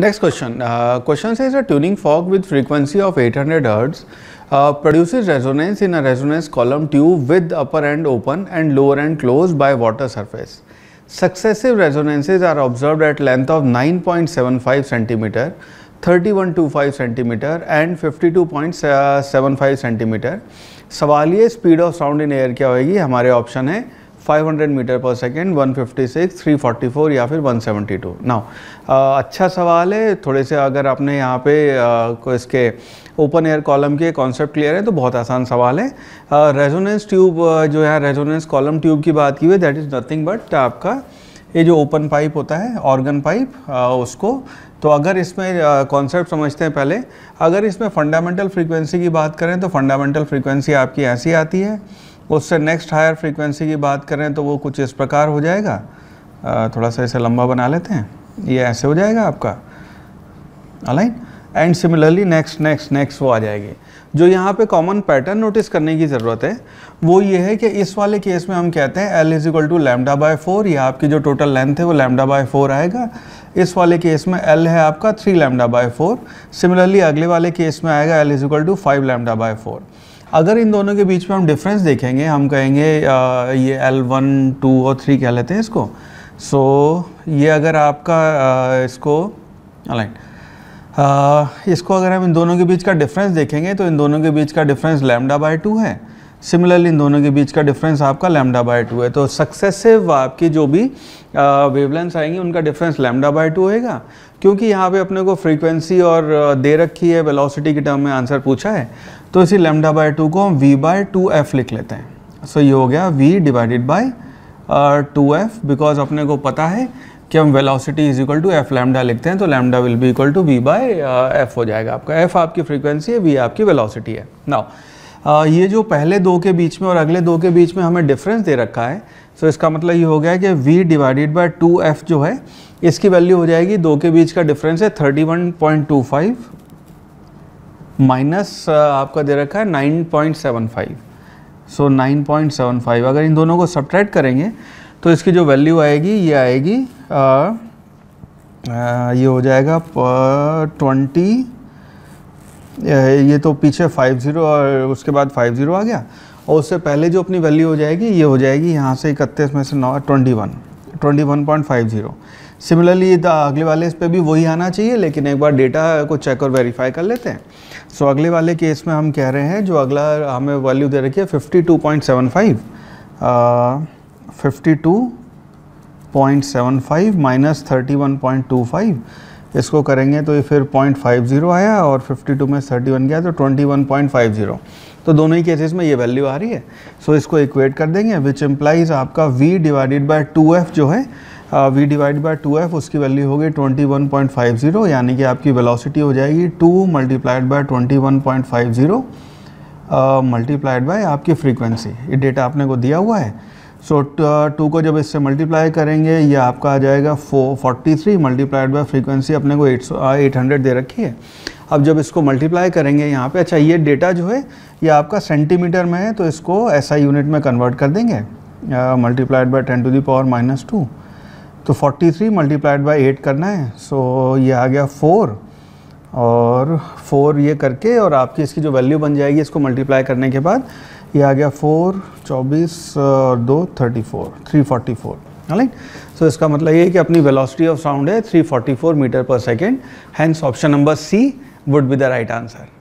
next question question से is a tuning fork with frequency of eight hundred hertz produce resonance in a resonance column tube with upper end open and lower end close by water surface successive resonances are observe at length of nine point seven five centimeter thirty one two five centimeter and fifty two point seven five centimeter सवाल ये speed of sound in air क्या होगी हमारे option है 500 metre पर second 156, 344 या फिर 172 ना अच्छा सवाल है थोड़े से अगर आपने यहाँ पे आ, इसके ओपन एयर कॉलम के कॉन्सेप्ट क्लियर है तो बहुत आसान सवाल है रेजोनेंस ट्यूब जो है रेजोनेंस कॉलम ट्यूब की बात की हुई दैट इज़ नथिंग बट आपका ये जो ओपन पाइप होता है ऑर्गन पाइप उसको तो अगर इसमें कॉन्सेप्ट समझते हैं पहले अगर इसमें फंडामेंटल फ्रीक्वेंसी की बात करें तो फंडामेंटल फ्रीक्वेंसी आपकी ऐसी आती है उससे नेक्स्ट हायर फ्रीक्वेंसी की बात करें तो वो कुछ इस प्रकार हो जाएगा थोड़ा सा इसे लंबा बना लेते हैं ये ऐसे हो जाएगा आपका align and similarly next next next वो आ जाएगी जो यहाँ पे कॉमन पैटर्न नोटिस करने की ज़रूरत है वो ये है कि इस वाले केस में हम कहते हैं L is equal to lambda by four या आपकी जो टोटल लेंथ है वो लैमडा बाय फोर आएगा इस वाले केस में एल है आपका three lambda by four similarly अगले वाले केस में आएगा L is equal to five lambda by four अगर इन दोनों के बीच में हम डिफरेंस देखेंगे हम कहेंगे आ, ये एल वन टू और थ्री कह लेते हैं इसको सो so, ये अगर आपका आ, इसको अलाइन इसको अगर हम इन दोनों के बीच का डिफरेंस देखेंगे तो इन दोनों के बीच का डिफरेंस लैमडा बाई टू है सिमिलरली इन दोनों के बीच का डिफरेंस आपका लैमडा बाय टू है तो सक्सेसिव आपकी जो भी वेवलेंस आएंगी उनका डिफरेंस लैमडा बाय टू होएगा क्योंकि यहाँ पे अपने को फ्रीक्वेंसी और दे रखी है वेलोसिटी के टर्म में आंसर पूछा है तो इसी लैमडा बाय टू को हम वी बाय टू एफ लिख लेते हैं सो so ये हो गया V divided by two F because अपने को पता है कि हम velocity is equal to F lambda लिखते हैं तो lambda will be equal to V by F हो जाएगा आपका एफ आपकी फ्रीक्वेंसी है वी आपकी वेलोसिटी है नाउ ये जो पहले दो के बीच में और अगले दो के बीच में हमें डिफरेंस दे रखा है सो इसका मतलब ये हो गया कि v divided by two F जो है इसकी वैल्यू हो जाएगी दो के बीच का डिफरेंस है 31.25 माइनस आपका दे रखा है 9.75 सो so 9.75 अगर इन दोनों को सब्ट्रैक्ट करेंगे तो इसकी जो वैल्यू आएगी ये आएगी आ, आ, ये हो जाएगा ट्वेंटी ये तो पीछे फाइव ज़ीरो और उसके बाद फाइव ज़ीरो आ गया और उससे पहले जो अपनी वैल्यू हो जाएगी ये हो जाएगी यहाँ से इकतीस में से नौ twenty one twenty one point five zero similarly अगले वाले इस पर भी वही आना चाहिए लेकिन एक बार डेटा को चेक और वेरीफाई कर लेते हैं सो so, अगले वाले केस में हम कह रहे हैं जो अगला हमें वैल्यू दे रखी है fifty two point seven five fifty two point seven five minus thirty one point two five इसको करेंगे तो ये फिर पॉइंट फाइव जीरो आया और फिफ्टी टू में थर्टी वन गया तो twenty one point five zero तो दोनों ही केसेस में ये वैल्यू आ रही है सो so, इसको इक्वेट कर देंगे विच इम्प्लाइज आपका v divided by two F जो है v divide by two F उसकी वैल्यू होगी twenty one point five zero यानी कि आपकी वेलोसिटी हो जाएगी two multiplied by twenty one point five zero multiplied by आपकी फ्रीक्वेंसी ये डेटा आपने को दिया हुआ है सो so, टू uh, को जब इससे मल्टीप्लाई करेंगे ये आपका आ जाएगा फो forty three multiplied by frequency अपने को एट सौ एट हंड्रेड दे रखी है अब जब इसको मल्टीप्लाई करेंगे यहाँ पे अच्छा ये डेटा जो है ये आपका सेंटीमीटर में है तो इसको ऐसा यूनिट में कन्वर्ट कर देंगे multiplied by ten to the power minus two तो forty three multiplied by eight करना है सो so, ये आ गया फोर और फोर ये करके और आपकी इसकी जो वैल्यू बन जाएगी इसको मल्टीप्लाई करने के बाद ये आ गया फोर चौबीस और दो thirty four three forty four right so इसका मतलब ये है कि अपनी वेलोसिटी ऑफ साउंड है 344 मीटर पर second hence option number C would be the right answer